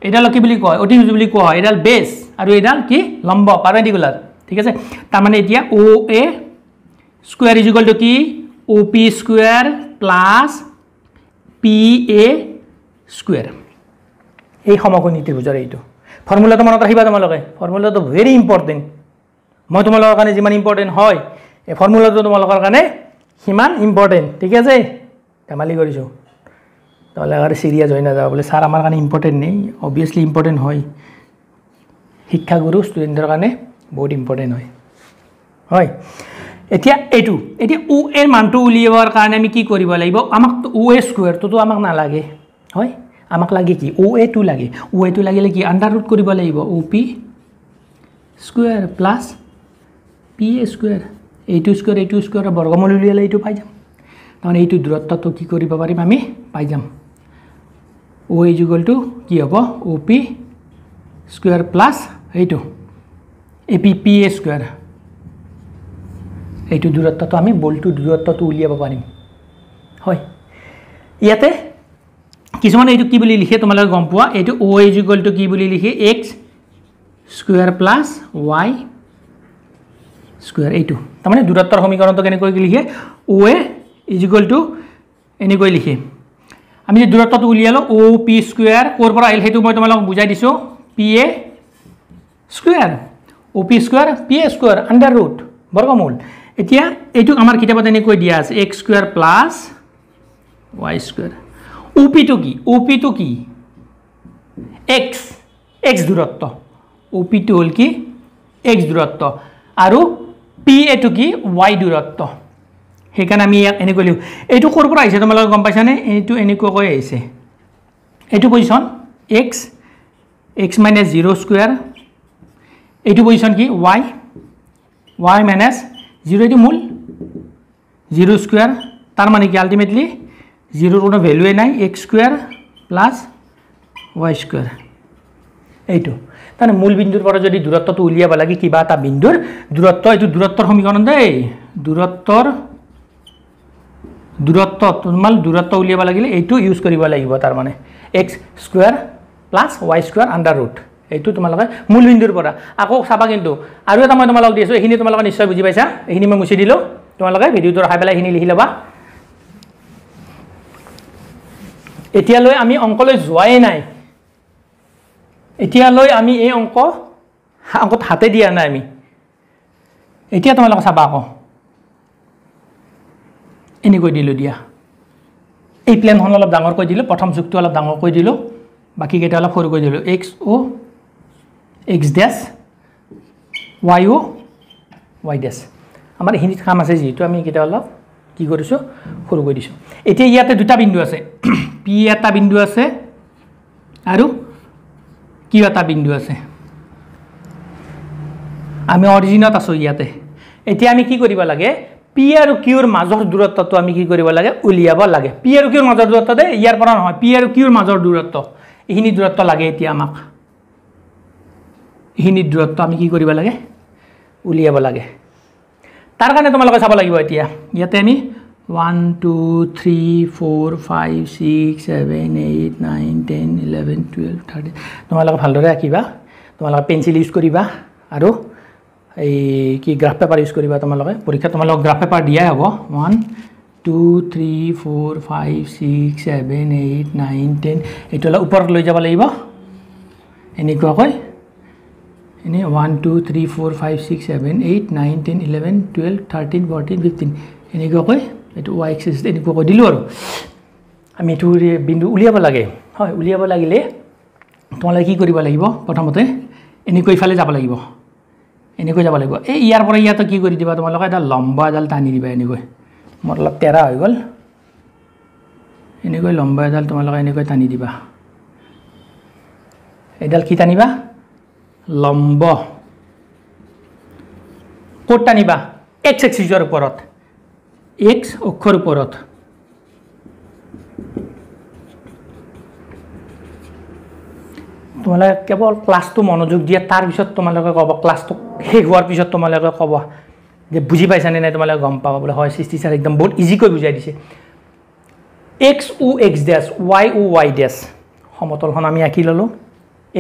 এইডালক কি বুলি কয় অতি বুলি কোৱা হয় এইডাল বেছ আৰু এইডাল কি লম্ব পাৰ্মেণ্টিকুলাৰ ঠিক আছে তাৰমানে এতিয়া ও এ স্কুৱেৰ ইজুগলটো কি O P square plus P A square এই সমকোণীটিৰ বুজাৰ এইটো ফৰ্মুলাটো মনত ৰাখিবা তোমালোকে ফৰ্মুলাটো ভেৰি ইম্পৰ্টেণ্ট মই তোমালোকৰ কাৰণে যিমান ইম্পৰ্টেণ্ট হয় এই ফৰ্মুলাটো তোমালোকৰ কাৰণে সিমান ইম্পৰ্টেণ্ট ঠিক আছে ধেমালি কৰিছোঁ তোমালোকৰ আৰু চিৰিয়া জইন নাযাব বোলে ছাৰ আমাৰ কাৰণে ইম্পৰ্টেণ্ট নেই অভিয়াছলি ইম্পৰ্টেণ্ট হয় শিক্ষাগুৰু ষ্টুডেণ্টৰ কাৰণে বহুত ইম্পৰ্টেণ্ট হয় হয় এতিয়া এইটো এতিয়া ও এ মানটো উলিয়াবৰ কাৰণে আমি কি কৰিব লাগিব আমাক ও এ স্কুৱেৰটোতো আমাক নালাগে হয় আমাক লাগে কি ও এটো লাগে ও এটো লাগিলে কি আণ্ডাৰ ৰুট কৰিব লাগিব O P square plus P A square এইটো স্কুৱেৰ এইটো স্কুৱেৰৰ বৰ্গমূল উলিয়ালে এইটো পাই যাম তাৰমানে এইটো দূৰত্বটো কি কৰিব পাৰিম আমি পাই যাম ও এ যুগলটো কি হ'ব ও পি স্কুৱেৰ প্লাছ এইটো ए पी पी ए स्कुर এইটো দূৰত্বটো আমি বলটো দূৰত্বটো উলিয়াব পাৰিম হয় ইয়াতে কিছুমানে এইটো কি বুলি লিখে তোমালোকে গম পোৱা এইটো অ' এ জুগলটো কি বুলি লিখে x square plus y square এইটো তাৰমানে দূৰত্বৰ সমীকৰণটো কেনেকৈ লিখে অ' এ ইজুগলটো এনেকৈ লিখে আমি যে দূৰত্বটো উলিয়ালোঁ অ' পি স্কুৱেৰ ক'ৰ পৰা আহিল সেইটো মই তোমালোকক বুজাই দিছোঁ P A square OP square P square under root বৰ্গমূল এতিয়া এইটোক আমাৰ কিতাপত এনেকৈ দিয়া আছে x square plus y square ওপিটো কি ওপিটো কি এক্স এক্স দূৰত্ব ওপিটো হ'ল কি এক্স দূৰত্ব আৰু পি এটো কি ৱাই দূৰত্ব সেইকাৰণে আমি ইয়াক এনেকৈ লিখোঁ এইটো ক'ৰ পৰা আহিছে তোমালোকে গম পাইছানে এইটো এনেকুৱাকৈ আহিছে এইটো position x x minus zero' square এইটো পজিশ্যন কি ৱাই ৱাই মাইনাছ জিৰ' এইটো মূল জিৰ' স্কুৱেৰ তাৰ মানে কি আল্টিমেটলি জিৰ'ৰ কোনো ভেলুৱেই নাই x square plus y square এইটো তাৰমানে মূলবিন্দুৰ পৰা যদি দূৰত্বটো উলিয়াব লাগে কিবা এটা বিন্দুৰ দূৰত্ব এইটো দূৰত্বৰ সমীকৰণ দেই দূৰত্বৰ দূৰত্ব তোমাৰ দূৰত্ব উলিয়াব লাগিলে এইটো ইউজ কৰিব লাগিব তাৰমানে x square plus y square under root এইটো তোমালোকে মূলবিন্দুৰ পৰা আকৌ চাবা কিন্তু আৰু এটা মই তোমালোকক আছোঁ এইখিনি তোমালোকে নিশ্চয় বুজি পাইছা এইখিনি মই মুচি দিলোঁ তোমালোকে ভিডিঅ'টো ৰখাই পেলাই এইখিনি লিখি ল'বা এতিয়ালৈ আমি অংকলৈ যোৱাই নাই এতিয়ালৈ আমি এই অংক অংকত হাতে দিয়া নাই আমি এতিয়া তোমালোকে চাবা আকৌ এনেকৈ দিলোঁ দিয়া এই প্লেনখন অলপ ডাঙৰকৈ দিলোঁ প্ৰথম যুগটো অলপ ডাঙৰকৈ দিলোঁ বাকীকেইটা অলপ সৰুকৈ দিলোঁ x O' x dash y O' y dash আমাৰ এইখিনি কাম আছে যিহেতু আমি এইকেইটা অলপ কি কৰিছোঁ সৰু কৰি দিছোঁ এতিয়া ইয়াতে দুটা বিন্দু আছে পি এটা বিন্দু আছে আৰু কিউ এটা বিন্দু আছে আমি অৰিজিনত আছোঁ ইয়াতে এতিয়া আমি কি কৰিব লাগে পি আৰু কিউৰ মাজৰ দূৰত্বটো আমি কি কৰিব লাগে উলিয়াব লাগে পি আৰু কিউৰ মাজৰ দূৰত্ব দেই ইয়াৰ পৰা নহয় পি আৰু কিউৰ মাজৰ দূৰত্ব এইখিনি দূৰত্ব লাগে এতিয়া আমাক সেইখিনি দূৰত্ব আমি কি কৰিব লাগে উলিয়াব লাগে তাৰ কাৰণে তোমালোকে চাব লাগিব এতিয়া ইয়াতে আমি one two three four five six seven eight nine ten eleven twelve thirteen তোমালোকে ভালদৰে ৰাখিবা তোমালোকে পেঞ্চিল ইউজ কৰিবা আৰু এই কি গ্ৰাফ পেপাৰ ইউজ কৰিবা তোমালোকে পৰীক্ষাত তোমালোকক গ্ৰাফ পেপাৰ দিয়াই হ'ব one two three four five six seven eight nine ten এইটো অলপ ওপৰত লৈ যাব লাগিব এনেকুৱাকৈ এনে one two three four five six seven eight nine ten eleven twelve thirteen fourteen fifteen এনেকুৱাকৈ এইটো ৱাই এক্সিছ এনেকুৱাকৈ দিলোঁ আৰু আমি এইটো বিন্দু উলিয়াব লাগে হয় উলিয়াব লাগিলে তোমালোকে কি কৰিব লাগিব প্ৰথমতে এনেকৈ ইফালে যাব লাগিব এনেকৈ যাব লাগিব এই ইয়াৰ পৰা ইয়াতে কি কৰি দিবা তোমালোকে এটা লম্বা এডাল টানি দিবা এনেকৈ মোৰ অলপ তেৰা হৈ গ'ল এনেকৈ লম্বা এডাল তোমালোকে এনেকৈ টানি দিবা এডাল কি টানিবা লম্ব ক'ত টানিবা এক্স এক্সিজৰ ওপৰত এক্স অক্ষৰ ওপৰত তোমালোকে কেৱল ক্লাছটো মনোযোগ দিয়া তাৰপিছত তোমালোকে ক'ব ক্লাছটো শেষ হোৱাৰ পিছত তোমালোকে ক'ব যে বুজি পাইছানে নাই তোমালোকে গম পাবা বোলে হয় সৃষ্টি ছাৰ একদম বহুত ইজিকৈ বুজাই দিছে x O x dash y O y dash সমতলখন আমি আঁকি ল'লোঁ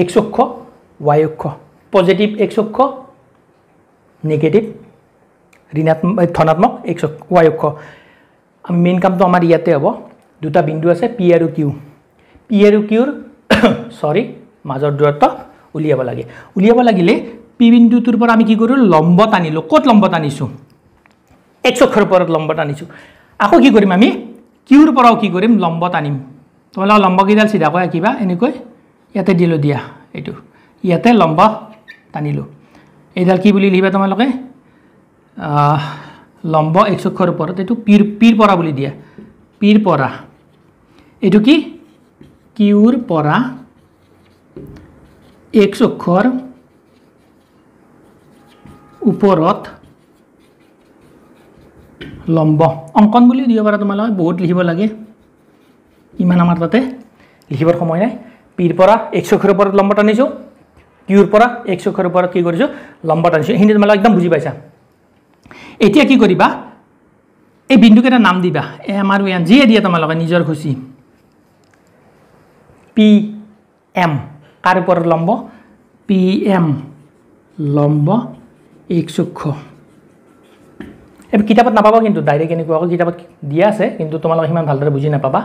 এক্স অক্ষ ৱাই অক্ষ পজিটিভ এক্স অক্ষ নিগেটিভ ঋণাত্মক ধনাত্মক এক্স অক্ষ ৱাই অক্ষ আমি মেইন কামটো আমাৰ ইয়াতে হ'ব দুটা বিন্দু আছে পি আৰু কিউ পি আৰু কিউৰ চৰি মাজৰ দূৰত্ব উলিয়াব লাগে উলিয়াব লাগিলে পি বিন্দুটোৰ পৰা আমি কি কৰোঁ লম্ব টানিলোঁ ক'ত লম্ব টানিছোঁ এক্স অক্ষৰ ওপৰত লম্ব টানিছোঁ আকৌ কি কৰিম আমি কিউৰ পৰাও কি কৰিম লম্ব টানিম তোমালোকৰ লম্বকেইডাল চিধাকৈ আঁকিবা এনেকৈ ইয়াতে দিলোঁ দিয়া এইটো ইয়াতে লম্ব টানিলোঁ এইডাল কি বুলি লিখিবা তোমালোকে লম্ব একচক্ষৰ ওপৰত এইটো পীৰ পীৰ পৰা বুলি দিয়া পীৰ পৰা এইটো কি কিউৰ পৰা একচক্ষৰ ওপৰত লম্ব অংকন বুলি দিব পাৰা তোমালোকে বহুত লিখিব লাগে ইমান আমাৰ তাতে লিখিবৰ সময় নাই পীৰ পৰা একচক্ষৰ ওপৰত লম্ব টানিছোঁ কিউৰ পৰা এক চক্ষৰ ওপৰত কি কৰিছোঁ লম্বা টানিছোঁ এইখিনি তোমালোকে একদম বুজি পাইছা এতিয়া কি কৰিবা এই বিন্দুকেইটাৰ নাম দিবা এম আৰু এন যিয়ে দিয়া তোমালোকে নিজৰ খুচি পি এম কাৰ ওপৰত লম্ব পি এম লম্ব এক চক্ষ এইবোৰ কিতাপত নাপাব কিন্তু ডাইৰেক্ট এনেকুৱা আকৌ কিতাপত দিয়া আছে কিন্তু তোমালোকে সিমান ভালদৰে বুজি নাপাবা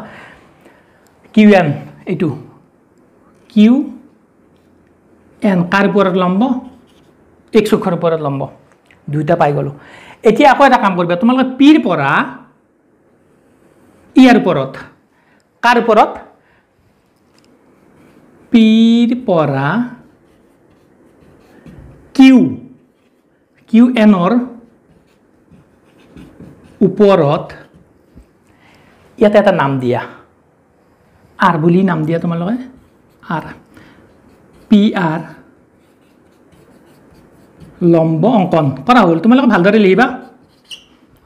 কিউ এন এইটো কিউ এন কাৰ ওপৰত লম্ব এক চক্ষৰ ওপৰত লম্ব দুয়োটা পাই গ'লোঁ এতিয়া আকৌ এটা কাম কৰিবা তোমালোকে পিৰ পৰা ইয়াৰ ওপৰত কাৰ ওপৰত পিৰ পৰা কিউ কিউ এনৰ ওপৰত ইয়াতে এটা নাম দিয়া আৰ বুলি নাম দিয়া তোমালোকে আৰ PR লম্ব অংকন কৰা হ'ল তোমালোকে ভালদৰে লিখিবা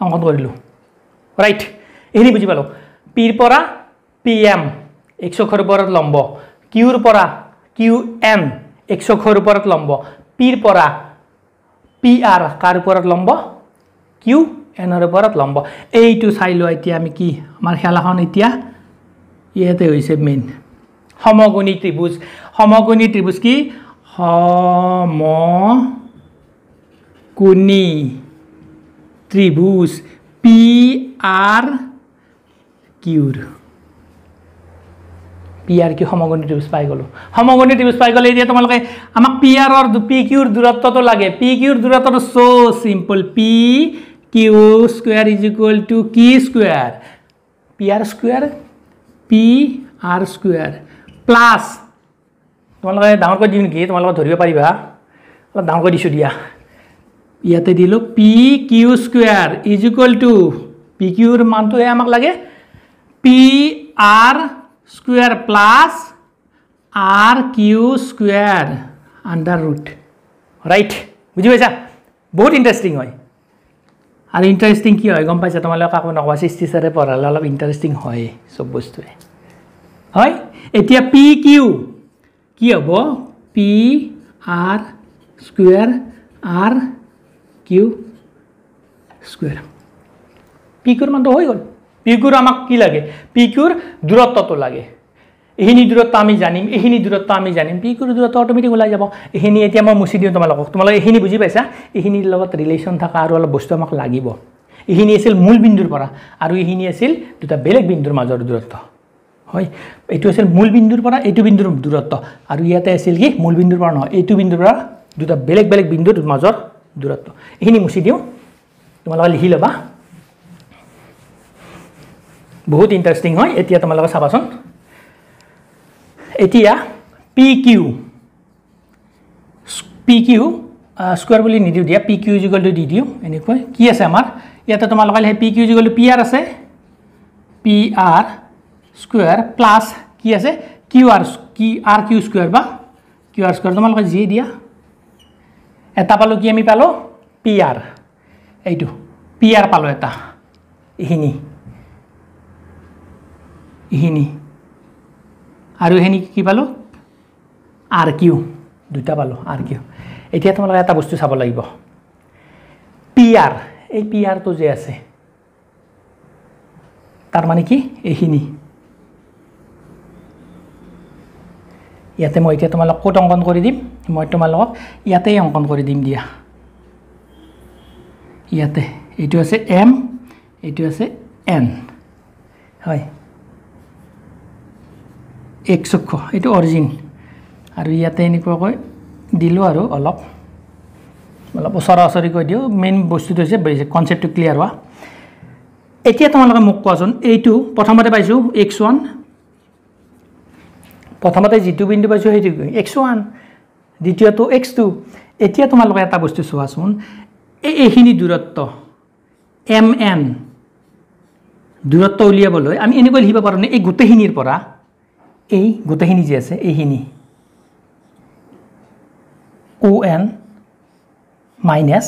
অংকন কৰিলোঁ ৰাইট এইখিনি বুজি পালোঁ পিৰ পৰা পি এম একচক্ষৰ ওপৰত লম্ব কিউৰ পৰা কিউ এম একচক্ষৰ ওপৰত লম্ব পিৰ পৰা পি আৰ কাৰ ওপৰত লম্ব কিউ এনৰ ওপৰত লম্ব এইটো চাই লোৱা এতিয়া আমি কি আমাৰ খেলাখন এতিয়া ইয়াতে হৈছে মেইন সমগুণী ত্ৰিভুজ সমগুণী ত্ৰিভুজ কি সমগুণী ত্ৰিভুজ পি আৰ কিউৰ পি আৰ কিউ সমগুণী ত্ৰিভুজ পাই গ'লোঁ সমগুণী ত্ৰিভুজ পাই গ'লে এতিয়া তোমালোকে আমাক পি আৰৰ পি কিউৰ দূৰত্বটো লাগে পি কিউৰ দূৰত্বটো so' simple P Q square is equal to কি square P R square P R square plus তোমালোকে ডাঙরক দিও নাকি তোমালোকে ধরবে পারিবা অল্প ডাঙরক দিছো দিয়া ইয়াতে দিল P Q square is equal to P কিউর মানটোহে আমাক লাগে P R square plus R Q square under root right বুঝি পাইছা বহুত ইন্টারেস্টিং হয় আর ইন্টারেস্টিং কি হয় গম পাইছা তোমালোকে কাকো নকা সৃষ্টি স্যারে পড়ালে অল্প ইন্টারেস্টিং হয় সব বস্তুয়ে হয় এতিয়া পি কিউ কি হ'ব P R square R Q square P কিউৰ মানটো হৈ গ'ল পি কিউৰ আমাক কি লাগে পি কিউৰ দূৰত্বটো লাগে এইখিনি দূৰত্ব আমি জানিম এইখিনি দূৰত্ব আমি জানিম পি কিউৰ দূৰত্ব অট'মেটিক ওলাই যাব এইখিনি এতিয়া মই মুচি দিওঁ তোমালোকক তোমালোকে এইখিনি বুজি পাইছা এইখিনিৰ লগত ৰিলেশ্যন থকা আৰু অলপ বস্তু আমাক লাগিব এইখিনি আছিল মূল বিন্দুৰ পৰা আৰু এইখিনি আছিল দুটা বেলেগ বিন্দুৰ মাজৰ দূৰত্ব হয় এইটো আছিল মূল বিন্দুৰ পৰা এইটো বিন্দুৰ দূৰত্ব আৰু ইয়াতে আছিল কি মূল বিন্দুৰ পৰা নহয় এইটো বিন্দুৰ পৰা দুটা বেলেগ বেলেগ বিন্দুৰ মাজৰ দূৰত্ব এইখিনি মুচি দিওঁ তোমালোকে লিখি ল'বা বহুত ইণ্টাৰেষ্টিং হয় এতিয়া তোমালোকে চাবাচোন এতিয়া P Q P Q square বুলি নিদিওঁ দিয়া পি কিউ যুগলটো দি দিওঁ এনেকৈ কি আছে আমাৰ ইয়াতে তোমালোকে সেই পি কিউ যুগলটো পি আৰ আছে পি আৰ স্কুয়ার প্লাস কি আছে কিউ আর কি আর কিউ স্কুয়ার বা কিউ আর স্কুয়ার তোমালোকে যিয়ে দিয়া এটা পালো কি আমি পালো পি আর এইটো পি আর পালো এটা এখিনি এখিনি আর এখানে কি পালো আর কিউ দুটা পালো আর কিউ এতিয়া তোমালোকে এটা বস্তু চাব লাগিব পি আর এই পি যে আছে তার কি এইখিনি ইয়াতে মই এতিয়া তোমালোক ক'ত অংকন কৰি দিম মই তোমালোকক ইয়াতেই অংকন কৰি দিম দিয়া ইয়াতে এইটো আছে এম এইটো আছে এন হয় এক চক্ষ এইটো অৰিজিন আৰু ইয়াতে এনেকুৱাকৈ দিলোঁ আৰু অলপ অলপ ওচৰা ওচৰিকৈ দিওঁ মেইন বস্তুটো হৈছে কনচেপ্টটো ক্লিয়াৰ হোৱা এতিয়া তোমালোকে মোক কোৱাচোন এইটো প্ৰথমতে পাইছোঁ এক্স ওৱান প্ৰথমতে যিটো বিন্দু পাইছোঁ সেইটো এক্স ওৱান দ্বিতীয়টো এক্স টু এতিয়া তোমালোকে এটা বস্তু চোৱাচোন এই এইখিনি দূৰত্ব এম এন দূৰত্ব উলিয়াবলৈ আমি এনেকৈ লিখিব পাৰোঁনে এই গোটেইখিনিৰ পৰা এই গোটেইখিনি যি আছে এইখিনি ও এন মাইনাছ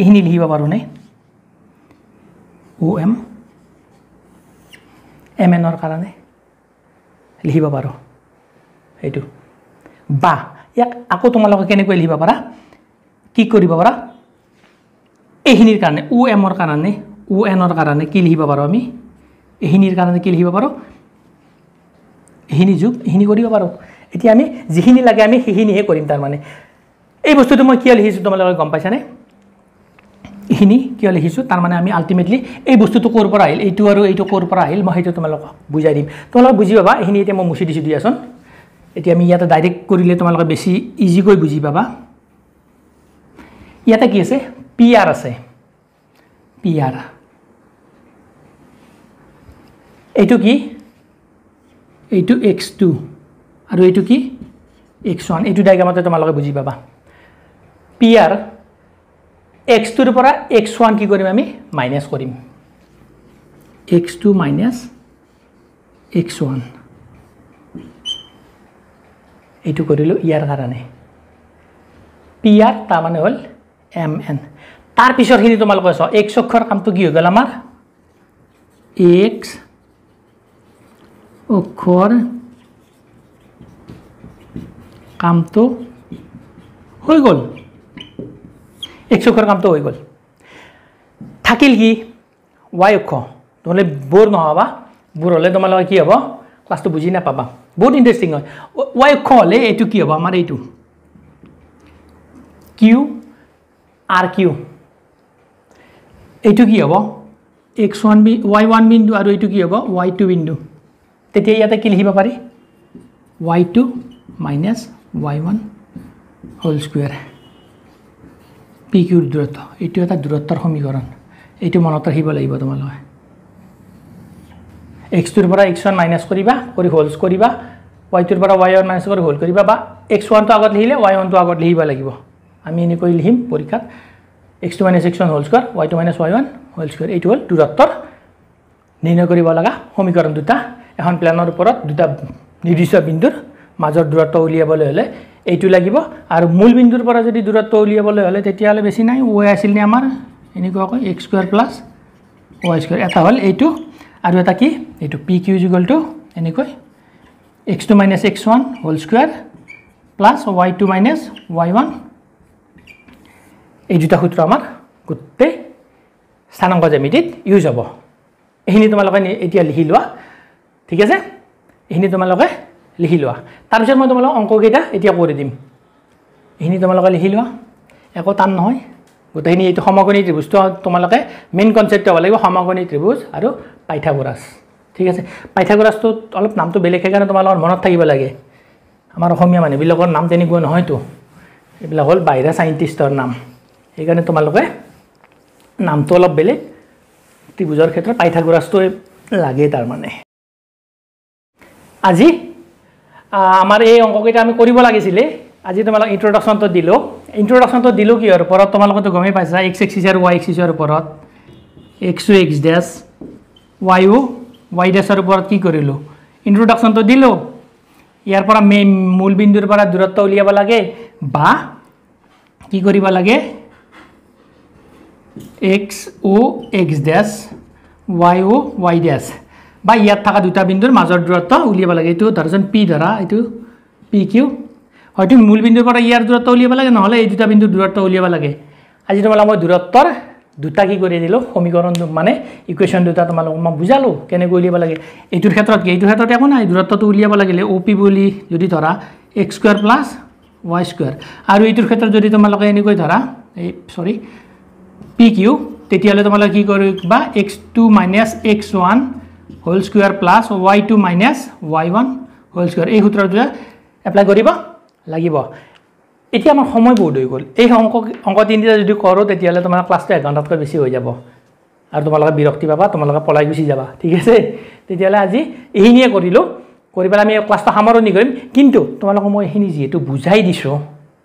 এইখিনি লিখিব পাৰোঁনে ও এম এম এনৰ কাৰণে লিখিব পাৰোঁ এইটো বা ইয়াক আকৌ তোমালোকে কেনেকৈ লিখিব পাৰা কি কৰিব পাৰা এইখিনিৰ কাৰণে ও এমৰ কাৰণে ও এনৰ কাৰণে কি লিখিব পাৰোঁ আমি এইখিনিৰ কাৰণে কি লিখিব পাৰোঁ এইখিনি যোগ এইখিনি কৰিব পাৰোঁ এতিয়া আমি যিখিনি লাগে আমি সেইখিনিহে কৰিম তাৰমানে এই বস্তুটো মই কিয় লিখিছোঁ তোমালোকে গম পাইছানে এইখিনি কিয় লিখিছোঁ তাৰমানে আমি আল্টিমেটলি এই বস্তুটো ক'ৰ পৰা আহিল এইটো আৰু এইটো ক'ৰ পৰা আহিল মই সেইটো তোমালোকক বুজাই দিম তোমালোকক বুজি পাবা এইখিনি এতিয়া মই মুচি দিছোঁ দিয়াচোন এতিয়া আমি ইয়াতে ডাইৰেক্ট কৰিলে তোমালোকে বেছি ইজিকৈ বুজি পাবা ইয়াতে কি আছে পি আৰ আছে পি আৰ এইটো কি এইটো এক্স টু আৰু এইটো কি এক্স ওৱান এইটো ডায়গ্ৰামতে তোমালোকে বুজি পাবা পি আৰ এক্স টুৰ পৰা এক্স ওৱান কি কৰিম আমি মাইনাছ কৰিম x two minus x one এইটো কৰিলোঁ ইয়াৰ কাৰণে পি আৰ তাৰমানে হ'ল এম এন তাৰ তাৰপিছৰখিনি তোমালোকে চোৱা এক্স অক্ষৰ কামটো কি হৈ গ'ল আমাৰ এক্স অক্ষৰ কামটো হৈ গ'ল এক্স অক্ষৰ কামটো হৈ গ'ল থাকিল কি ৱাই অক্ষ তোমালোকে বোৰ নহ'বা বোৰ হ'লে তোমালোকে কি হ'ব ক্লাছটো বুজি নাপাবা বহুত ইণ্টাৰেষ্টিং হয় ৱাই কল হ'লে এইটো কি হ'ব আমাৰ এইটো কিউ আৰ কিউ এইটো কি হ'ব x one B y one বিন্দু আৰু এইটো কি হ'ব ৱাই টু বিন্দু তেতিয়া ইয়াতে কি লিখিব পাৰি y two minus y one whole square P কিউৰ দূৰত্ব এইটো এটা দূৰত্বৰ সমীকৰণ এইটো মনত ৰাখিব লাগিব তোমালোকে এক্স টুৰ পৰা এক্স ওৱান মাইনাছ কৰিবা কৰি হ'ল্ড কৰিবা ৱাই টুৰ পৰা ৱাই ওৱান মাইনাছ কৰি হ'ল্ড কৰিবা বা এক্স ওৱানটো আগত লিখিলে ৱাই ওৱানটো আগত লিখিব লাগিব আমি এনেকৈ লিখিম পৰীক্ষাত x two minus x one whole square y two minus y one whole square এইটো হ'ল দূৰত্বৰ নিৰ্ণয় কৰিব লগা সমীকৰণ দুটা এখন প্লেনৰ ওপৰত দুটা নিৰ্দিষ্ট বিন্দুৰ মাজৰ দূৰত্ব উলিয়াবলৈ হ'লে এইটো লাগিব আৰু মূল বিন্দুৰ পৰা যদি দূৰত্ব উলিয়াবলৈ হ'লে তেতিয়াহ'লে বেছি নাই ৱাই আছিল নে আমাৰ এনেকুৱাকৈ x square plus y square এটা হ'ল এইটো আৰু এটা কি এইটো পি কিউ যুগল টু এনেকৈ x two minus x one whole square plus y two minus y one এই দুটা সূত্ৰ আমাৰ গোটেই স্থানাংক জ্যামিতিত ইউজ হ'ব এইখিনি তোমালোকে এতিয়া লিখি লোৱা ঠিক আছে এইখিনি তোমালোকে লিখি লোৱা তাৰপিছত মই তোমালোকক অংককেইটা এতিয়া কৰি দিম এইখিনি তোমালোকে লিখি লোৱা একো টান নহয় গোটেইখিনি এইটো সমগণী ত্ৰিভুজটো তোমালোকে মেইন কনচেপ্ট হ'ব লাগিব সমগণী ত্ৰিভুজ আৰু পাইথাগোৰাছ ঠিক আছে পাইথাগোৰাছটোত অলপ নামটো বেলেগ সেইকাৰণে তোমালোকৰ মনত থাকিব লাগে আমাৰ অসমীয়া মানুহবিলাকৰ নাম তেনেকুৱা নহয়তো এইবিলাক হ'ল বাহিৰা চাইণ্টিষ্টৰ নাম সেইকাৰণে তোমালোকে নামটো অলপ বেলেগ ত্ৰিভুজৰ ক্ষেত্ৰত পাইথাগোৰাছটোৱে লাগে তাৰমানে আজি আমাৰ এই অংককেইটা আমি কৰিব লাগিছিলে আজি তোমালোক ইন্ট্ৰডাকশ্যনটো দিলোঁ ইন্ট্ৰডাকশ্যনটো দিলোঁ কিহৰ ওপৰত তোমালোকেতো গমেই পাইছা এক্স এক্সিছ আৰু ৱাই এক্সিছৰ ওপৰত x O x dash y O y ডেছৰ ওপৰত কি কৰিলোঁ ইন্ট্ৰডাকশ্যনটো দিলোঁ ইয়াৰ পৰা মেইন মূলবিন্দুৰ পৰা দূৰত্ব উলিয়াব লাগে বা কি কৰিব লাগে x O x dash y O y dash বা ইয়াত থকা দুটা বিন্দুৰ মাজৰ দূৰত্ব উলিয়াব লাগে এইটো ধৰাচোন পি ধৰা এইটো পি কিউ হয়তো মূল বিন্দুৰ পৰা ইয়াৰ দূৰত্ব উলিয়াব লাগে নহ'লে এই দুটা বিন্দুৰ দূৰত্ব উলিয়াব লাগে আজি তোমালোকে মই দূৰত্বৰ দুটা কি কৰি দিলোঁ সমীকৰণ মানে ইকুৱেশ্যন দুটা তোমালোকক মই বুজালোঁ কেনেকৈ উলিয়াব লাগে এইটোৰ ক্ষেত্ৰত কি এইটোৰ ক্ষেত্ৰত একো নাই দূৰত্বটো উলিয়াব লাগিলে অ' পি বুলি যদি ধৰা x square plus y square আৰু এইটোৰ ক্ষেত্ৰত যদি তোমালোকে এনেকৈ ধৰা এই চৰি পি কিউ তেতিয়াহ'লে তোমালোকে কি কৰিবা x two minus x one whole square plus y two minus y one whole square এই সূত্ৰটোৱে এপ্লাই কৰিবা লাগিব এতিয়া আমাৰ সময় বহুত হৈ গ'ল এই অংক অংক তিনিটা যদি কৰোঁ তেতিয়াহ'লে তোমাৰ ক্লাছটো এঘণ্টাতকৈ বেছি হৈ যাব আৰু তোমালোকে বিৰক্তি পাবা তোমালোকে পলাই গুচি যাবা ঠিক আছে তেতিয়াহ'লে আজি এইখিনিয়ে কৰিলোঁ কৰি পেলাই আমি ক্লাছটো সামৰণি কৰিম কিন্তু তোমালোকক মই এইখিনি যিহেতু বুজাই দিছোঁ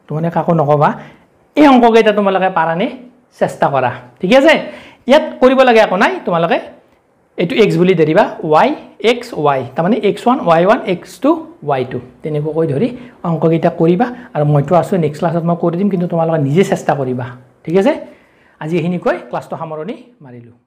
তোমালোকে কাকো নক'বা এই অংককেইটা তোমালোকে পাৰানে চেষ্টা কৰা ঠিক আছে ইয়াত কৰিব লাগে একো নাই তোমালোকে এইটো এক্স বুলি ধৰিবা ৱাই এক্স ৱাই তাৰমানে x one y one x two y two তেনেকুৱা ধৰি অংকগীতা কৰিবা আৰু মইতো আছোঁ নেক্সট ক্লাছত মই কৰি দিম কিন্তু তোমালোকে নিজে চেষ্টা কৰিবা ঠিক আছে আজি এইখিনিকৈ ক্লাছটো সামৰণি মাৰিলোঁ